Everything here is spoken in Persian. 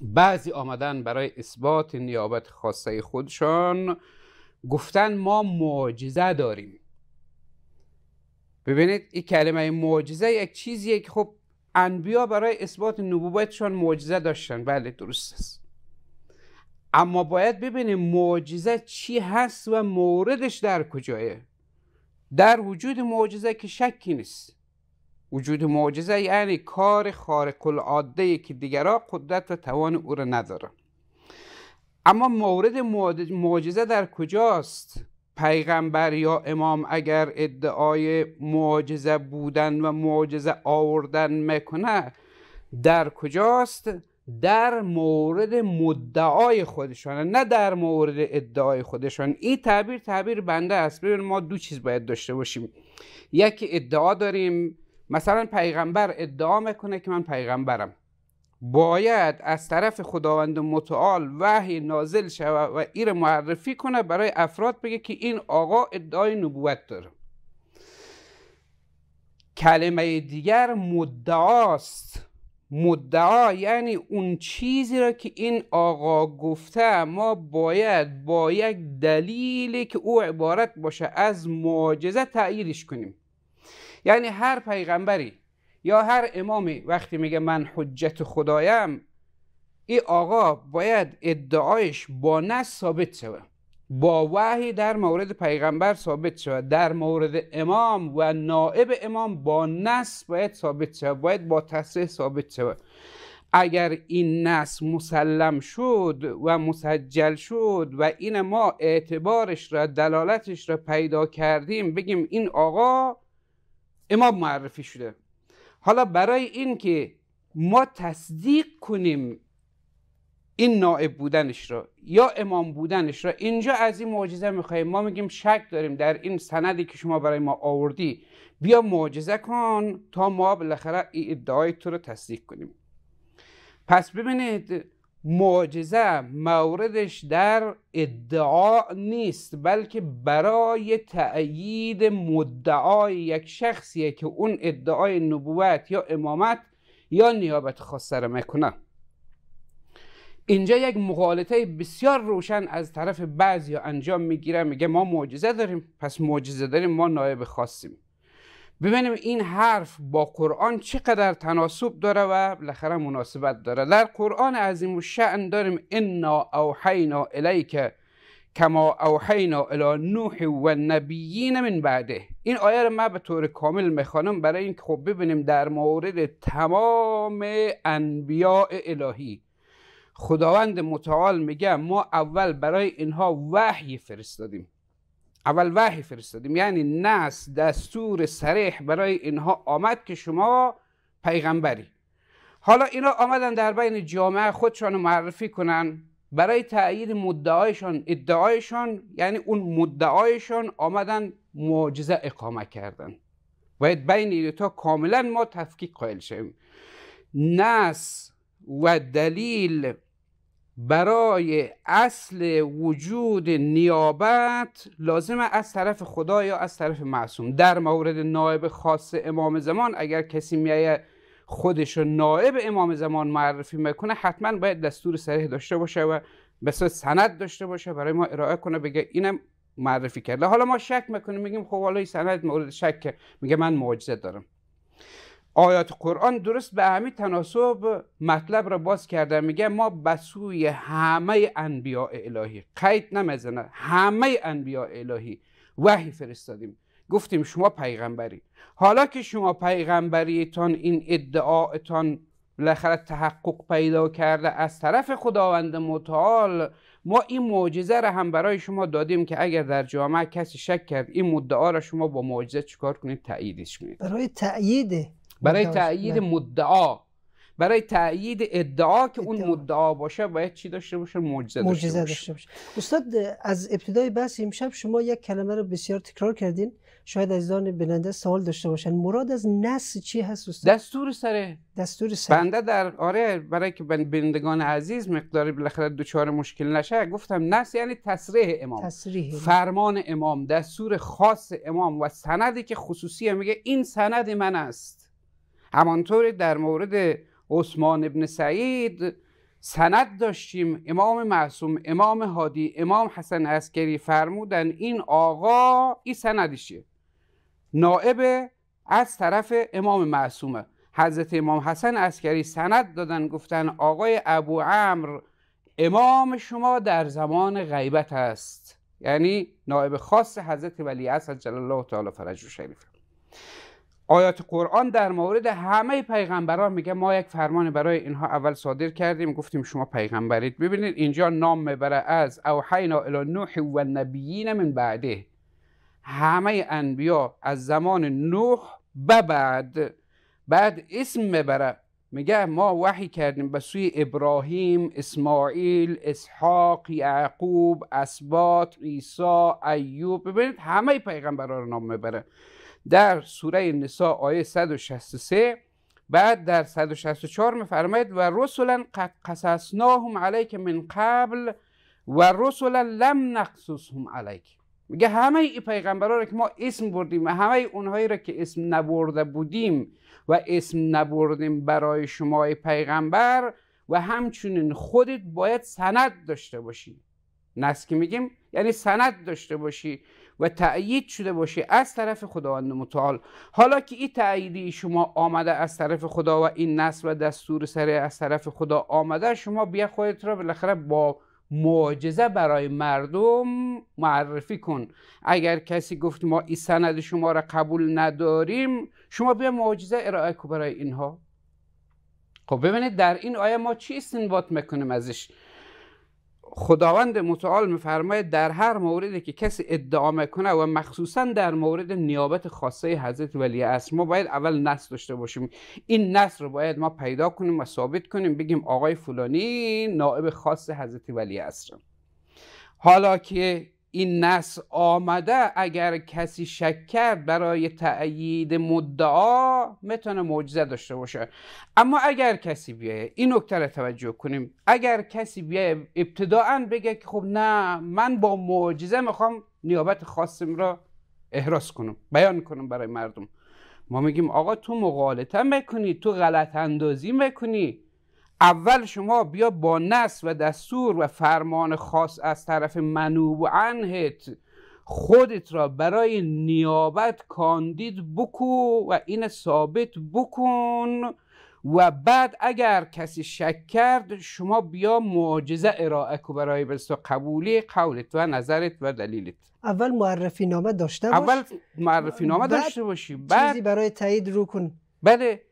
بعضی آمدن برای اثبات نیابت خاصه خودشان گفتن ما معجزه داریم ببینید این کلمه معجزه یک چیزیه که خب انبیا برای اثبات نبوتشان معجزه داشتن بله درست است اما باید ببینیم معجزه چی هست و موردش در کجایه در وجود معجزه که شکی نیست وجود معجزه یعنی کار خارق العاده که دیگرا قدرت و توان او را نداره اما مورد معجزه در کجاست پیغمبر یا امام اگر ادعای معجزه بودن و معجزه آوردن میکنه در کجاست در مورد مدعای خودشان نه در مورد ادعای خودشان این تعبیر تعبیر بنده است ببین ما دو چیز باید داشته باشیم یکی ادعا داریم مثلا پیغمبر ادعا میکنه که من پیغمبرم باید از طرف خداوند متعال وحی نازل شود و ایر معرفی کنه برای افراد بگه که این آقا ادعای نبوت داره کلمه دیگر مدعاست مدعا یعنی اون چیزی را که این آقا گفته ما باید با یک دلیلی که او عبارت باشه از معجزه تعییرش کنیم یعنی هر پیغمبری یا هر امامی وقتی میگه من حجت خدایم این آقا باید ادعایش با نس ثابت شود با وحی در مورد پیغمبر ثابت شود در مورد امام و نائب امام با نس باید ثابت شود باید با تصریح ثابت شود اگر این نس مسلم شد و مسجل شد و این ما اعتبارش را دلالتش را پیدا کردیم بگیم این آقا امام معرفی شده حالا برای این که ما تصدیق کنیم این نائب بودنش را یا امام بودنش را اینجا از این معجزه میخواییم. ما میگیم شک داریم در این سندی که شما برای ما آوردی بیا معجزه کن تا ما بالاخره ادعای تو رو تصدیق کنیم پس ببینید معجزه موردش در ادعا نیست بلکه برای تأیید مدعای یک شخصیه که اون ادعای نبوت یا امامت یا نیابت خاصه را میکنه اینجا یک مغالطه بسیار روشن از طرف بعضی انجام میگیره میگه ما معجزه داریم پس معجزه داریم ما نایب خاصیم ببینیم این حرف با قرآن چقدر تناسب داره و بالاخره مناسبت داره در قرآن عظیم و شعن داریم انا اوحینا الیک کما اوحینا الی نوح و نبیین من بعده این آیه رو من به طور کامل میخوانم برای اینکه خب ببینیم در مورد تمام انبیاء الهی خداوند متعال میگه ما اول برای اینها وحی فرستادیم اول وحی فرستادیم یعنی نس دستور سریح برای اینها آمد که شما پیغمبری حالا اینا آمدن در بین جامعه خودشان معرفی کنن برای تأیید مدعایشان ادعایشان یعنی اون مدعایشان آمدن معجزه اقامه کردن باید بین این تا کاملا ما تفکیک قائل شویم نس و دلیل برای اصل وجود نیابت لازم از طرف خدا یا از طرف معصوم در مورد نائب خاص امام زمان اگر کسی میایه خودش رو نائب امام زمان معرفی میکنه حتما باید دستور صریح داشته باشه و بسیار سند داشته باشه برای ما ارائه کنه بگه اینم معرفی کرده حالا ما شک میکنیم میگیم خب حالا این سند مورد شک میگه من معجزه دارم آیات قرآن درست به همین تناسب مطلب را باز کرده میگه ما به سوی همه انبیاء الهی قید نمیزنه همه انبیاء الهی وحی فرستادیم گفتیم شما پیغمبری حالا که شما پیغمبریتان این ادعاتان بالاخره تحقق پیدا کرده از طرف خداوند متعال ما این معجزه را هم برای شما دادیم که اگر در جامعه کسی شک کرد این مدعا را شما با معجزه چکار کنید تاییدش کنید برای تایید برای تأیید مدعا برای تایید ادعا که اون مدعا باشه باید چی داشته باشه معجزه داشته, داشته باشه استاد از ابتدای بحث امشب شما یک کلمه رو بسیار تکرار کردین شاید از دان بیننده سوال داشته باشن مراد از نس چی هست استاد دستور سره دستور سره بنده در آره برای که بینندگان عزیز مقداری بالاخره چهار مشکل نشه گفتم نس یعنی تصریح امام تصریح. فرمان امام دستور خاص امام و سندی که خصوصی میگه این سند من است همانطور در مورد عثمان ابن سعید سند داشتیم امام معصوم امام هادی امام حسن عسکری فرمودن این آقا این سندشه نائب از طرف امام معصومه حضرت امام حسن عسکری سند دادن گفتن آقای ابو عمر امام شما در زمان غیبت است یعنی نائب خاص حضرت ولی اصل جل الله تعالی فرجه شریف آیات قرآن در مورد همه پیغمبران میگه ما یک فرمان برای اینها اول صادر کردیم گفتیم شما پیغمبرید ببینید اینجا نام میبره از اوحینا الی نوح و نبیین من بعده همه انبیا از زمان نوح به بعد بعد اسم میبره میگه ما وحی کردیم به سوی ابراهیم اسماعیل اسحاق یعقوب اسبات عیسی ایوب ببینید همه پیغمبران رو نام میبره در سوره نسا آیه 163 بعد در 164 میفرماید و رسولا قد قصصناهم علیک من قبل و رسولا لم نقصصهم علیک میگه همه ای پیغمبرا را که ما اسم بردیم و همه اونهایی را که اسم نبرده بودیم و اسم نبردیم برای شما ای پیغمبر و همچنین خودت باید سند داشته باشی نسکی میگیم یعنی سند داشته باشی و تأیید شده باشه از طرف خداوند متعال حالا که این تأییدی شما آمده از طرف خدا و این نصب و دستور سره از طرف خدا آمده شما بیا خودت را بالاخره با معجزه برای مردم معرفی کن اگر کسی گفت ما این سند شما را قبول نداریم شما بیا معجزه ارائه کو برای اینها خب ببینید در این آیه ما چی استنباط میکنیم ازش خداوند متعال میفرماید در هر موردی که کسی ادعا میکنه و مخصوصا در مورد نیابت خاصه حضرت ولی است ما باید اول نص داشته باشیم این نص رو باید ما پیدا کنیم و ثابت کنیم بگیم آقای فلانی نائب خاص حضرت ولی است حالا که این نص آمده اگر کسی شک کرد برای تأیید مدعا میتونه معجزه داشته باشه اما اگر کسی بیایه این نکته را توجه کنیم اگر کسی بیایه ابتداعا بگه که خب نه من با معجزه میخوام نیابت خاصم را احراس کنم بیان کنم برای مردم ما میگیم آقا تو مغالطه میکنی تو غلط اندازی میکنی اول شما بیا با نص و دستور و فرمان خاص از طرف منوب و انهت خودت را برای نیابت کاندید بکو و این ثابت بکن و بعد اگر کسی شک کرد شما بیا معجزه ارائه کو برای برسو قبولی قولت و نظرت و دلیلت اول معرفی نامه داشته باش اول معرفی نامه داشته باشی بعد چیزی برای تایید رو کن بله